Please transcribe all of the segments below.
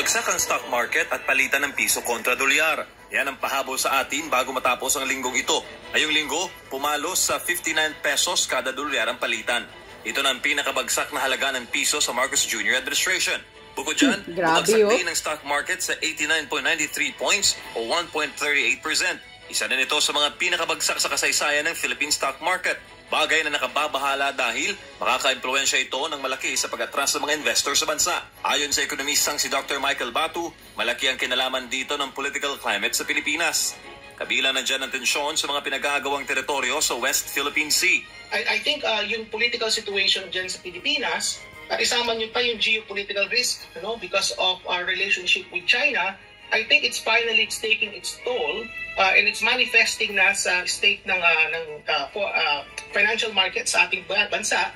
Bagsak ang stock market at palitan ng piso kontra dolyar. Yan ang pahabol sa atin bago matapos ang linggong ito. Ngayong linggo, pumalo sa 59 pesos kada dolyar ang palitan. Ito na ang pinakabagsak na halaga ng piso sa Marcos Jr. administration. Bukod dyan, bumagsak oh. din ang stock market sa 89.93 points o 1.38%. Isa din ito sa mga pinakabagsak sa kasaysayan ng Philippine stock market Bagay na nakababahala dahil makakaimpluensya ito ng malaki sa pag-atras ng mga investor sa bansa. Ayon sa ekonomistang si Dr. Michael Batu, malaki ang kinalaman dito ng political climate sa Pilipinas. Kabila na dyan ang tensyon sa mga pinagagawang teritoryo sa West Philippine Sea. I, I think uh, yung political situation dyan sa Pilipinas, at isama niyo pa yung geopolitical risk you know, because of our relationship with China, I think it's finally it's taking its toll uh, and it's manifesting na sa state ng uh, ng uh, for, uh, financial market sa ating bansa.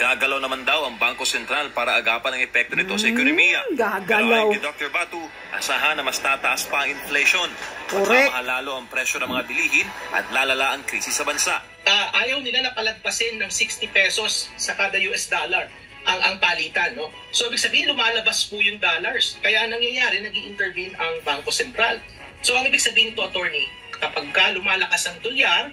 Gagalaw naman daw ang Bangko Sentral para agapan ang epekto nito mm, sa hmm, ekonomiya. Gagalaw. Pero Dr. Batu, asahan na mas tataas pa ang inflation. Correct. Mahalalo ang presyo ng mga bilihin at lalala ang krisis sa bansa. Uh, ayaw nila na palagpasin ng 60 pesos sa kada US dollar ang, ang palitan. No? So, ibig sabihin, lumalabas po yung dollars. Kaya nangyayari, nag intervene ang Bangko Sentral. So, ang ibig sabihin to attorney, kapag ka lumalakas ang dolyar,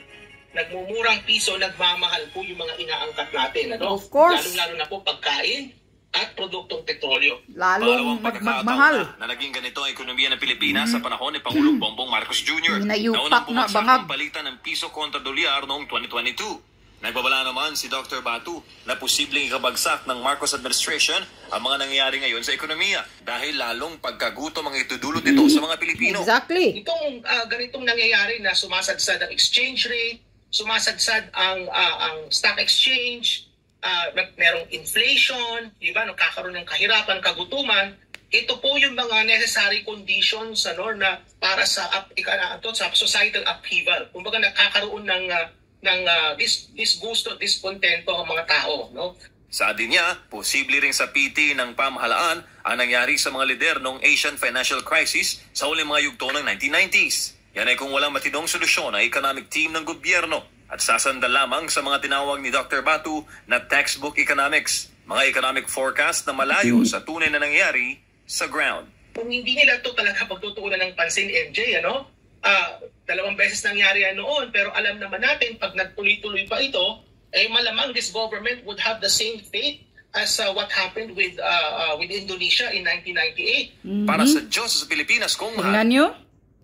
nagmumurang piso, nagmamahal po yung mga inaangkat natin. Ano? Of course. Lalo-lalo na po pagkain at produktong petrolyo. Lalo magmahal. Na, na naging ganito ang ekonomiya ng Pilipinas mm. sa mm-hmm. panahon ni Pangulong Bongbong Marcos Jr. Nauna nayupak na bangag. balita ng piso kontra dolyar noong 2022. Nagbabala naman si Dr. Batu na posibleng ikabagsak ng Marcos administration ang mga nangyayari ngayon sa ekonomiya dahil lalong pagkagutom ang itudulot nito sa mga Pilipino. Exactly. Itong uh, ganitong nangyayari na sumasadsad ang exchange rate, sumasadsad ang uh, ang stock exchange, uh, merong inflation, di ba, nakakaroon ng kahirapan, kagutuman, ito po yung mga necessary conditions sa ano, na para sa up, ito, sa societal upheaval. Kumbaga nakakaroon ng uh, ng uh, dis disgusto, diskontento ang mga tao. No? Sabi niya, posible ring sa PT ng pamahalaan ang nangyari sa mga lider noong Asian Financial Crisis sa huling mga yugto ng 1990s. Yan ay kung walang matinong solusyon ang economic team ng gobyerno at sasanda lamang sa mga tinawag ni Dr. Batu na textbook economics, mga economic forecast na malayo mm-hmm. sa tunay na nangyari sa ground. Kung hindi nila ito talaga pagtutuunan ng pansin, MJ, ano, uh, Dalawang beses nangyari yan noon, pero alam naman natin, pag nagtuloy-tuloy pa ito, eh malamang this government would have the same fate as uh, what happened with uh, uh, with Indonesia in 1998. Mm-hmm. Para sa Diyos sa Pilipinas, kung Tingnan nyo?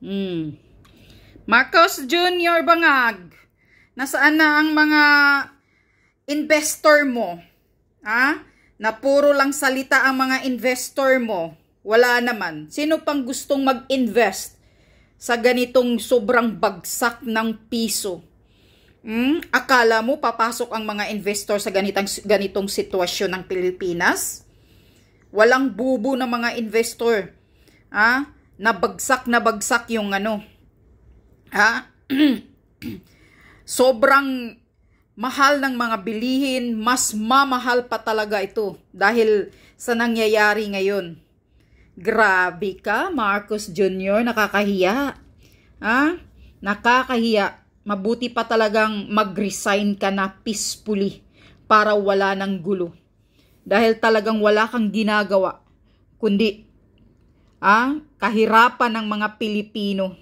Mm. Marcos Jr. Bangag, nasaan na ang mga investor mo? Ha? Na puro lang salita ang mga investor mo. Wala naman. Sino pang gustong mag-invest sa ganitong sobrang bagsak ng piso. Hmm? Akala mo papasok ang mga investor sa ganitang, ganitong sitwasyon ng Pilipinas? Walang bubo ng mga investor. Ha? Nabagsak na bagsak yung ano. Ha? sobrang mahal ng mga bilihin, mas mamahal pa talaga ito dahil sa nangyayari ngayon. Grabe ka, Marcos Jr. Nakakahiya. Ha? Nakakahiya. Mabuti pa talagang mag-resign ka na peacefully para wala ng gulo. Dahil talagang wala kang ginagawa. Kundi, ah, kahirapan ng mga Pilipino.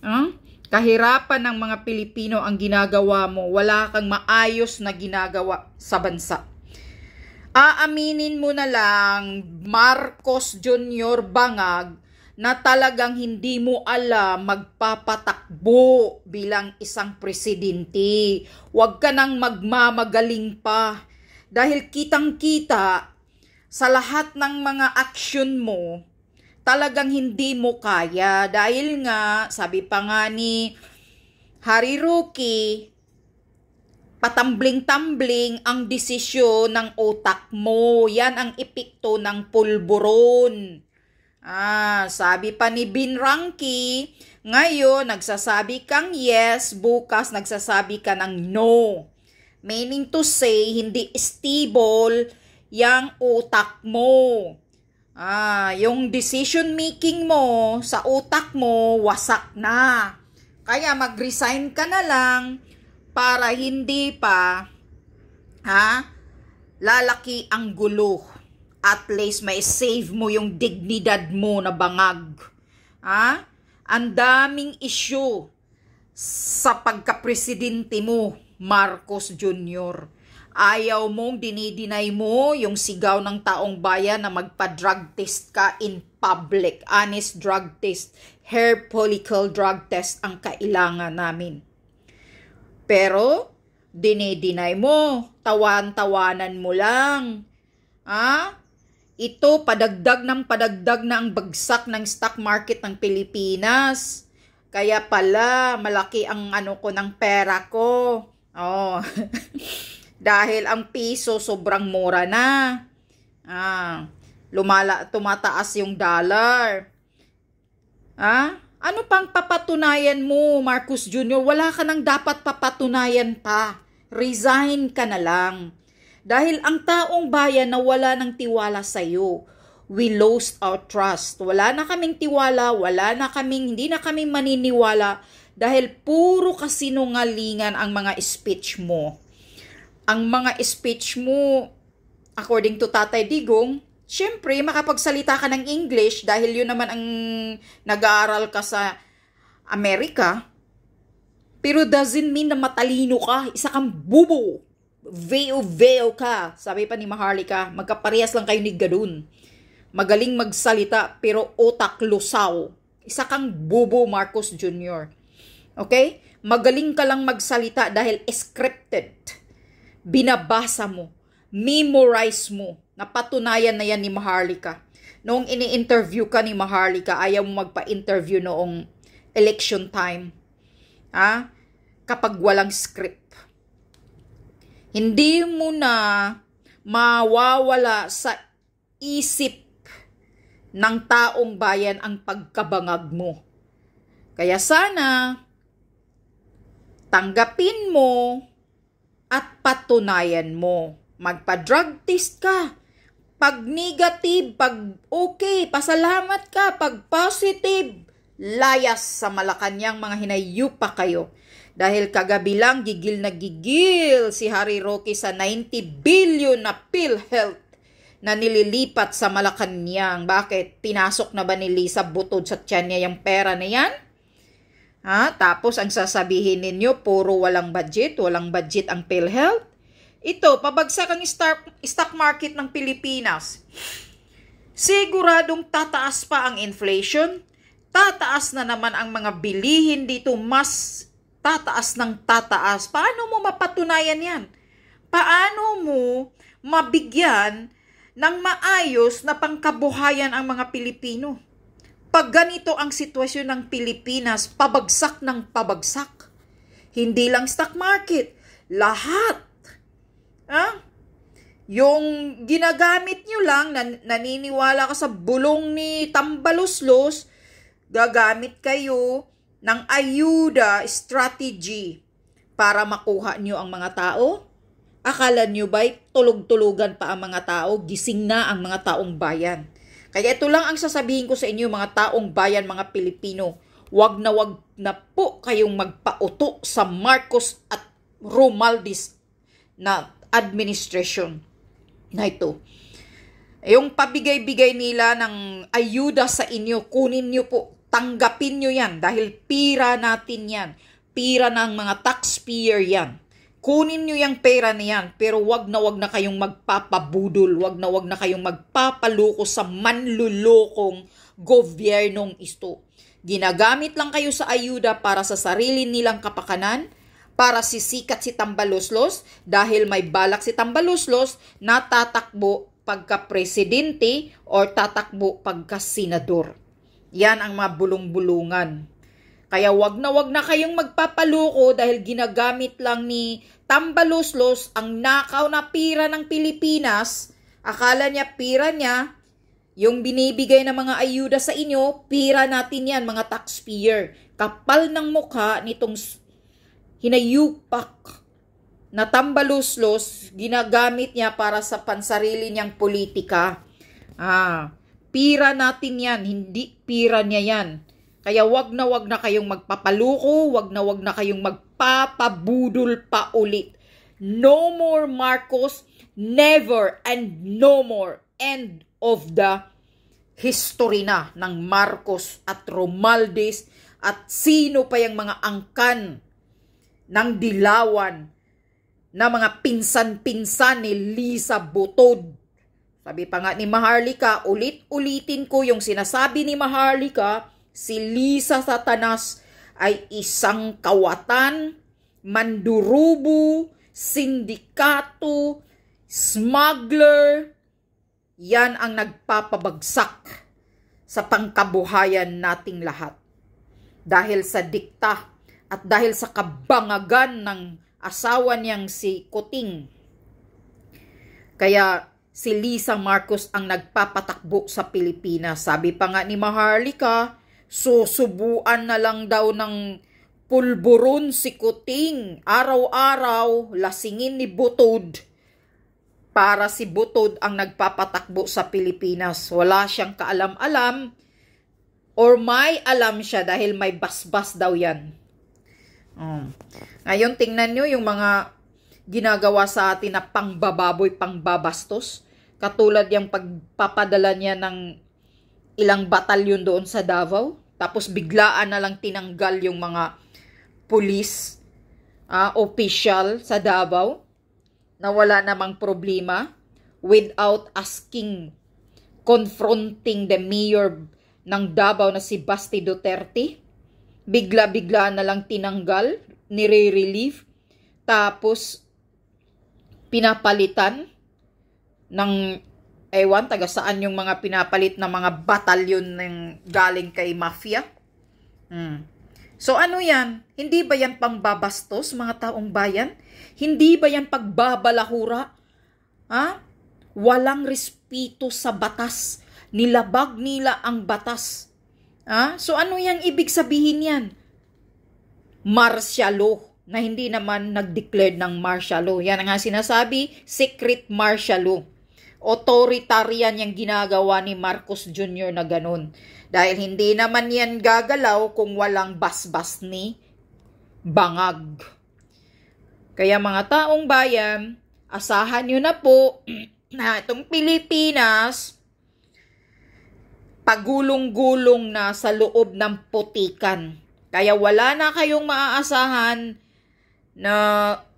Ah? Kahirapan ng mga Pilipino ang ginagawa mo. Wala kang maayos na ginagawa sa bansa aaminin mo na lang Marcos Jr. Bangag na talagang hindi mo alam magpapatakbo bilang isang presidente. Huwag ka nang magmamagaling pa dahil kitang-kita sa lahat ng mga aksyon mo talagang hindi mo kaya dahil nga sabi pa nga ni Hari Rocky patambling-tambling ang desisyon ng otak mo. Yan ang epekto ng pulburon. Ah, sabi pa ni Bin Ranki, ngayon nagsasabi kang yes, bukas nagsasabi ka ng no. Meaning to say, hindi stable yang utak mo. Ah, yung decision making mo sa utak mo, wasak na. Kaya mag-resign ka na lang para hindi pa ha, lalaki ang gulo. At least may save mo yung dignidad mo na bangag. Ha? Ang daming issue sa pagkapresidente mo, Marcos Jr. Ayaw mong dinidinay mo yung sigaw ng taong bayan na magpa-drug test ka in public. Honest drug test, hair follicle drug test ang kailangan namin pero, dinideny mo. Tawan-tawanan mo lang. Ha? Ito, padagdag ng padagdag na ang bagsak ng stock market ng Pilipinas. Kaya pala, malaki ang ano ko ng pera ko. Oh. Dahil ang piso sobrang mura na. Ah, lumala, tumataas yung dollar. Ah, ano pang papatunayan mo, Marcos Jr.? Wala ka nang dapat papatunayan pa. Resign ka na lang. Dahil ang taong bayan na wala ng tiwala sa iyo. We lost our trust. Wala na kaming tiwala, wala na kaming, hindi na kaming maniniwala dahil puro kasinungalingan ang mga speech mo. Ang mga speech mo, according to Tatay Digong, syempre, makapagsalita ka ng English dahil yun naman ang nag-aaral ka sa Amerika. Pero doesn't mean na matalino ka. Isa kang bubo. Veo-veo ka. Sabi pa ni Maharlika, magkaparehas lang kayo ni Gadun. Magaling magsalita pero otak lusaw. Isa kang bubo, Marcos Jr. Okay? Magaling ka lang magsalita dahil scripted. Binabasa mo. Memorize mo Napatunayan na yan ni Maharlika. Noong ini-interview ka ni Maharlika, ayaw mo magpa-interview noong election time. Ha? Kapag walang script. Hindi mo na mawawala sa isip ng taong bayan ang pagkabangag mo. Kaya sana tanggapin mo at patunayan mo. Magpa-drug test ka pag negative, pag okay, pasalamat ka. Pag positive, layas sa Malacanang mga hinayupa kayo. Dahil kagabi lang, gigil na gigil si Harry Roque sa 90 billion na PhilHealth na nililipat sa Malacanang. Bakit? Pinasok na ba ni Lisa butod sa tiyan niya yung pera na yan? Ha? Tapos ang sasabihin ninyo, puro walang budget, walang budget ang PhilHealth? Ito, pabagsak ang stock market ng Pilipinas. Siguradong tataas pa ang inflation, tataas na naman ang mga bilihin dito, mas tataas ng tataas. Paano mo mapatunayan yan? Paano mo mabigyan ng maayos na pangkabuhayan ang mga Pilipino? Pag ganito ang sitwasyon ng Pilipinas, pabagsak ng pabagsak. Hindi lang stock market, lahat Ha? Yung ginagamit nyo lang, nan- naniniwala ka sa bulong ni Tambaluslos, gagamit kayo ng ayuda strategy para makuha nyo ang mga tao? Akala nyo ba tulog-tulugan pa ang mga tao? Gising na ang mga taong bayan. Kaya ito lang ang sasabihin ko sa inyo mga taong bayan, mga Pilipino. Huwag na wag na po kayong magpauto sa Marcos at Romaldis na administration na ito. Yung pabigay-bigay nila ng ayuda sa inyo, kunin nyo po, tanggapin nyo yan dahil pira natin yan. Pira ng mga taxpayer yan. Kunin nyo yung pera na yan, pero wag na wag na kayong magpapabudol, wag na wag na kayong magpapaluko sa manlulokong gobyernong isto. Ginagamit lang kayo sa ayuda para sa sarili nilang kapakanan, para sisikat si Tambaloslos dahil may balak si Tambaloslos na tatakbo pagka presidente or tatakbo pagka senador. Yan ang mga bulong-bulungan. Kaya wag na wag na kayong magpapaluko dahil ginagamit lang ni Tambaloslos ang nakaw na pira ng Pilipinas. Akala niya pira niya, yung binibigay ng mga ayuda sa inyo, pira natin yan mga taxpayer. Kapal ng mukha nitong hinayupak na tambaluslos ginagamit niya para sa pansarili niyang politika. Ah, pira natin 'yan, hindi pira niya 'yan. Kaya wag na wag na kayong magpapaluko, wag na wag na kayong magpapabudol pa ulit. No more Marcos, never and no more. End of the history na ng Marcos at Romaldes at sino pa yung mga angkan ng dilawan na mga pinsan-pinsan ni Lisa Butod. Sabi pa nga ni Maharlika, ulit-ulitin ko yung sinasabi ni Maharlika, si Lisa Satanas ay isang kawatan, mandurubo, sindikato, smuggler, yan ang nagpapabagsak sa pangkabuhayan nating lahat. Dahil sa dikta at dahil sa kabangagan ng asawa niyang si Kuting, kaya si Lisa Marcos ang nagpapatakbo sa Pilipinas. Sabi pa nga ni Maharlika, susubuan na lang daw ng pulburon si Kuting. Araw-araw, lasingin ni Butod para si Butod ang nagpapatakbo sa Pilipinas. Wala siyang kaalam-alam or may alam siya dahil may basbas daw yan. Um. Ngayon, tingnan nyo yung mga ginagawa sa atin na pangbababoy, pangbabastos. Katulad yung pagpapadala niya ng ilang batalyon doon sa Davao. Tapos biglaan na lang tinanggal yung mga police uh, ah, official sa Davao na wala namang problema without asking, confronting the mayor ng Davao na si Basti Duterte bigla-bigla na lang tinanggal, nire-relieve, tapos pinapalitan ng ewan taga saan yung mga pinapalit na mga batalyon ng galing kay mafia. Mm. So ano yan? Hindi ba yan pangbabastos mga taong bayan? Hindi ba yan pagbabalahura? Ha? Walang respeto sa batas. Nilabag nila ang batas. Ah? So ano yung ibig sabihin yan? Martial law na hindi naman nag-declare ng martial law. Yan ang nga sinasabi, secret martial law. Authoritarian yung ginagawa ni Marcos Jr. na ganun. Dahil hindi naman yan gagalaw kung walang basbas ni bangag. Kaya mga taong bayan, asahan nyo na po na itong Pilipinas pagulong-gulong na sa loob ng putikan. Kaya wala na kayong maaasahan na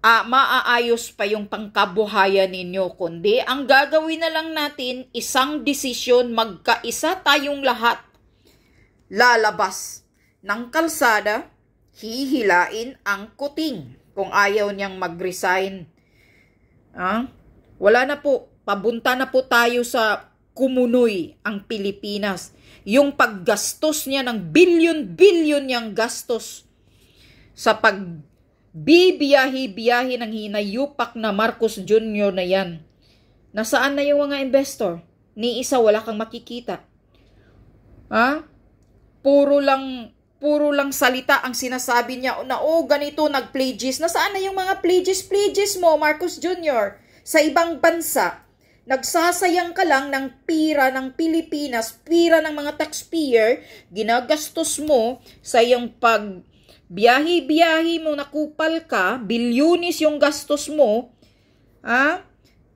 ah, maaayos pa yung pangkabuhayan ninyo. Kundi ang gagawin na lang natin, isang desisyon, magkaisa tayong lahat. Lalabas ng kalsada, hihilain ang kuting kung ayaw niyang mag-resign. Ah? Wala na po. Pabunta na po tayo sa kumunoy ang Pilipinas. Yung paggastos niya ng bilyon-bilyon niyang gastos sa pagbibiyahi-biyahi ng hinayupak na Marcos Jr. na yan. Nasaan na yung mga investor? Ni isa wala kang makikita. Ha? Puro lang puro lang salita ang sinasabi niya na oh ganito nag-pledges. Nasaan na yung mga pledges pledges mo Marcos Jr. sa ibang bansa? Nagsasayang ka lang ng pira ng Pilipinas, pira ng mga taxpayer, ginagastos mo sa iyong pag biyahe-biyahe mo, nakupal ka, bilyunis yung gastos mo, ha?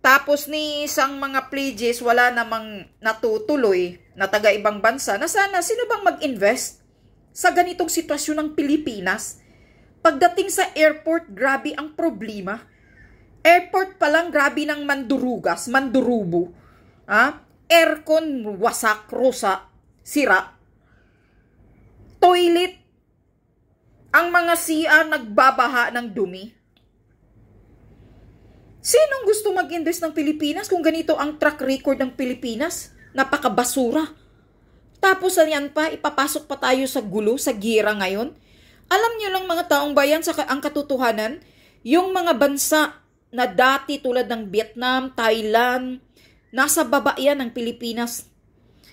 Tapos ni isang mga pledges, wala namang natutuloy na taga-ibang bansa, na sana sino bang mag-invest sa ganitong sitwasyon ng Pilipinas? Pagdating sa airport, grabe ang problema. Airport pa lang, grabe ng mandurugas, mandurubo. Ha? Ah, aircon, wasak, rusa, sira. Toilet. Ang mga CR nagbabaha ng dumi. Sinong gusto mag-invest ng Pilipinas kung ganito ang track record ng Pilipinas? Napakabasura. Tapos yan pa, ipapasok pa tayo sa gulo, sa gira ngayon. Alam nyo lang mga taong bayan sa ang katotohanan, yung mga bansa na dati tulad ng Vietnam, Thailand, nasa baba yan ng Pilipinas.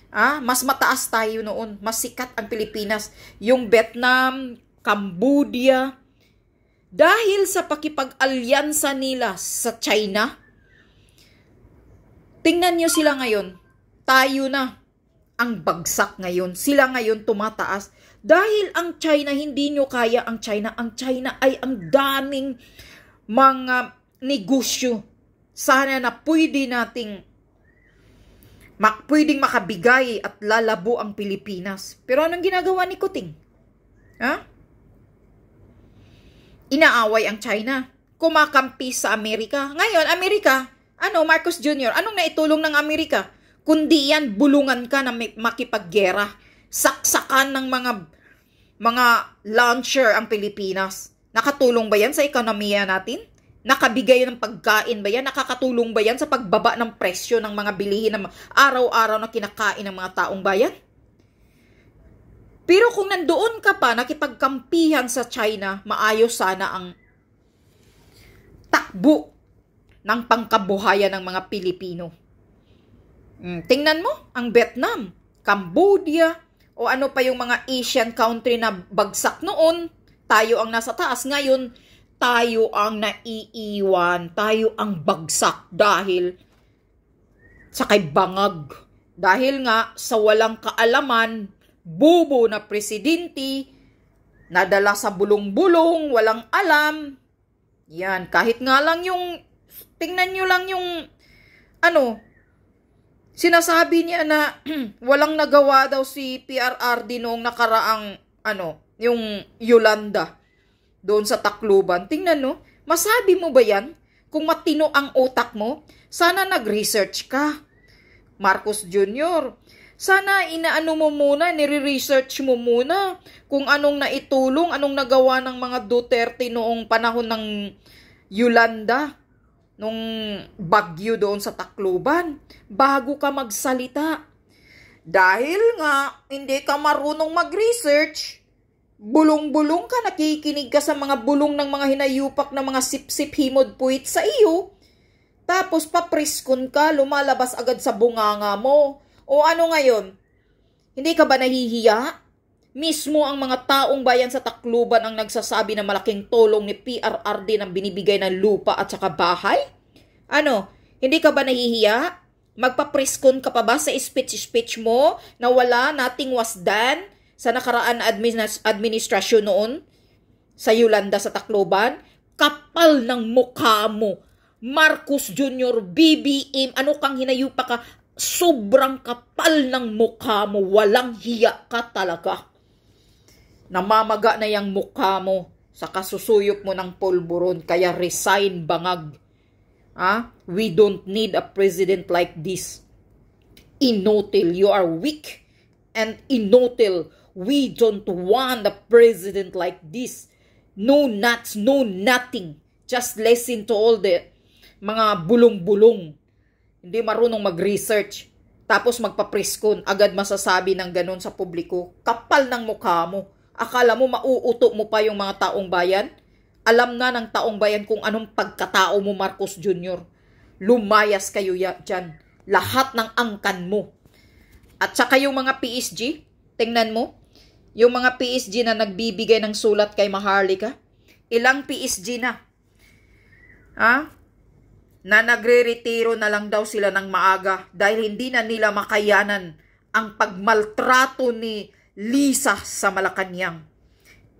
Ah, mas mataas tayo noon. Mas sikat ang Pilipinas. Yung Vietnam, Cambodia. Dahil sa pakipag-alyansa nila sa China, tingnan nyo sila ngayon. Tayo na ang bagsak ngayon. Sila ngayon tumataas. Dahil ang China, hindi nyo kaya ang China. Ang China ay ang daming mga negosyo sana na pwede nating mak pwedeng makabigay at lalabo ang Pilipinas. Pero anong ginagawa ni Kuting? Ha? Inaaway ang China. Kumakampi sa Amerika. Ngayon, Amerika, ano, Marcos Jr., anong naitulong ng Amerika? Kundi yan, bulungan ka na makipaggera. Saksakan ng mga mga launcher ang Pilipinas. Nakatulong ba yan sa ekonomiya natin? Nakabigay ng pagkain ba yan? Nakakatulong ba yan sa pagbaba ng presyo ng mga bilihin ng araw-araw na kinakain ng mga taong bayan? Pero kung nandoon ka pa, nakipagkampihan sa China, maayos sana ang takbo ng pangkabuhayan ng mga Pilipino. Hmm, tingnan mo, ang Vietnam, Cambodia, o ano pa yung mga Asian country na bagsak noon, tayo ang nasa taas ngayon, tayo ang naiiwan, tayo ang bagsak dahil sa kay bangag. Dahil nga sa walang kaalaman, bubo na presidente, nadala sa bulong-bulong, walang alam. Yan, kahit nga lang yung, tingnan nyo lang yung, ano, sinasabi niya na walang nagawa daw si PRRD noong nakaraang, ano, yung Yolanda doon sa Tacloban. Tingnan no, masabi mo ba yan? Kung matino ang utak mo, sana nag-research ka. Marcos Jr., sana inaano mo muna, nire-research mo muna kung anong naitulong, anong nagawa ng mga Duterte noong panahon ng Yolanda, nung bagyo doon sa Tacloban, bago ka magsalita. Dahil nga, hindi ka marunong mag-research, Bulong-bulong ka nakikinig ka sa mga bulong ng mga hinayupak ng mga sip-sip himod puwit sa iyo. Tapos papriskon ka, lumalabas agad sa bunganga mo. O ano ngayon? Hindi ka ba nahihiya? Mismo ang mga taong bayan sa Tacloban ang nagsasabi na malaking tulong ni PRRD ng binibigay ng lupa at saka bahay? Ano, hindi ka ba nahihiya? Magpapriskon ka pa ba sa speech-speech mo na wala nating wasdan? sa nakaraan na administ- administrasyon noon sa Yolanda sa Tacloban, kapal ng mukha mo. Marcos Jr., BBM, ano kang hinayupa ka? Sobrang kapal ng mukha mo. Walang hiya ka talaga. Namamaga na yung mukha mo sa kasusuyop mo ng polburon. Kaya resign bangag. Ah? We don't need a president like this. Inotil. You are weak and inotil We don't want a president like this. No nuts, no nothing. Just listen to all the mga bulong-bulong. Hindi marunong mag-research. Tapos magpapriskon. Agad masasabi ng ganun sa publiko. Kapal ng mukha mo. Akala mo mauuto mo pa yung mga taong bayan? Alam na ng taong bayan kung anong pagkatao mo, Marcos Jr. Lumayas kayo dyan. Lahat ng angkan mo. At saka yung mga PSG, tingnan mo, yung mga PSG na nagbibigay ng sulat kay Maharlika, ilang PSG na, ha? na nagre-retiro na lang daw sila ng maaga dahil hindi na nila makayanan ang pagmaltrato ni Lisa sa Malacanang.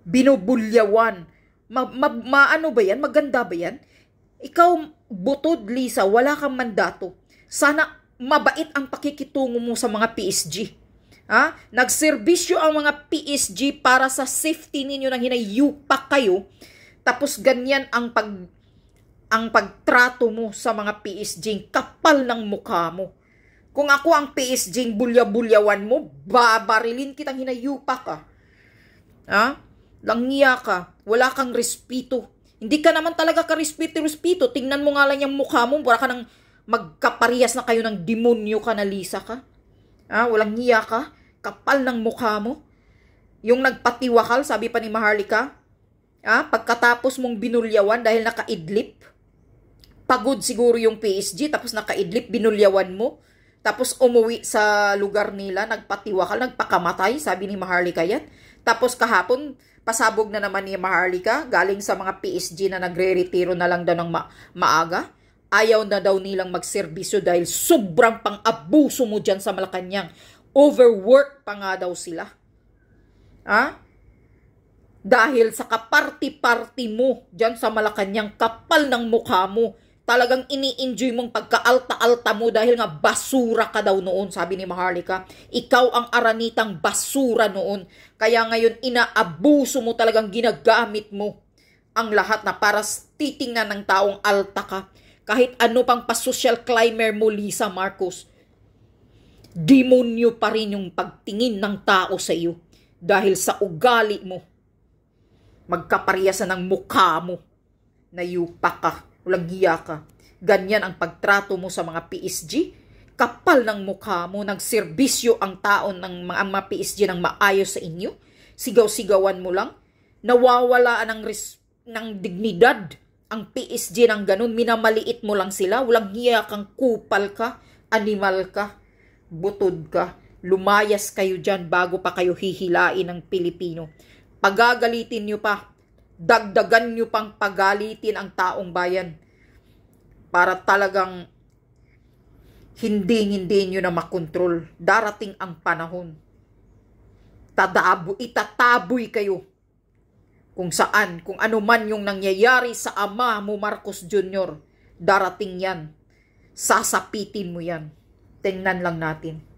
Binubulyawan. Maano ma, ba yan? Maganda ba yan? Ikaw, butod Lisa, wala kang mandato. Sana mabait ang pakikitungo mo sa mga PSG. Ha? Nagserbisyo ang mga PSG para sa safety ninyo nang hinayupak kayo. Tapos ganyan ang pag ang pagtrato mo sa mga PSG, kapal ng mukha mo. Kung ako ang PSG, bulya-bulyawan mo, babarilin kitang hinayupak ka. Ha? Langya ka. Wala kang respeto. Hindi ka naman talaga ka respeto-respeto. Tingnan mo nga lang yung mukha mo. Wala ka nang magkaparehas na kayo ng demonyo ka na Lisa ka. Ha? Walang niya ka. Kapal ng mukha mo. Yung nagpatiwakal, sabi pa ni Maharlika. Ah, pagkatapos mong binulyawan dahil nakaidlip. Pagod siguro yung PSG, tapos nakaidlip, binulyawan mo. Tapos umuwi sa lugar nila, nagpatiwakal, nagpakamatay, sabi ni Maharlika yan. Tapos kahapon, pasabog na naman ni Maharlika, galing sa mga PSG na nagre-retiro na lang daw ng ma- maaga. Ayaw na daw nilang magserbisyo dahil sobrang pang-abuso mo dyan sa Malacanang. Overwork pa nga daw sila. Ha? Dahil sa kaparti party mo, dyan sa malakanyang kapal ng mukha mo, talagang ini-enjoy mong pagka-alta-alta mo dahil nga basura ka daw noon, sabi ni Maharlika. Ikaw ang aranitang basura noon. Kaya ngayon, inaabuso mo talagang ginagamit mo ang lahat na para titingnan ng taong alta ka. Kahit ano pang pa-social climber mo, Lisa Marcos Demonyo pa rin yung pagtingin ng tao sa iyo dahil sa ugali mo. Magkapariyasa ng mukha mo. Nayupa ka, walang hiya ka. Ganyan ang pagtrato mo sa mga PSG. Kapal ng mukha mo, nagserbisyo ang tao ng mga, mga PSG ng maayos sa inyo. Sigaw-sigawan mo lang. Nawawala ng, res- ng dignidad ang PSG ng ganun. Minamaliit mo lang sila. Walang hiya kang kupal ka, animal ka butod ka, lumayas kayo dyan bago pa kayo hihilain ng Pilipino. Pagagalitin nyo pa, dagdagan nyo pang pagalitin ang taong bayan para talagang hindi hindi nyo na makontrol. Darating ang panahon. Tadabo, itataboy kayo kung saan, kung ano man yung nangyayari sa ama mo Marcos Jr. Darating yan. Sasapitin mo yan tingnan lang natin.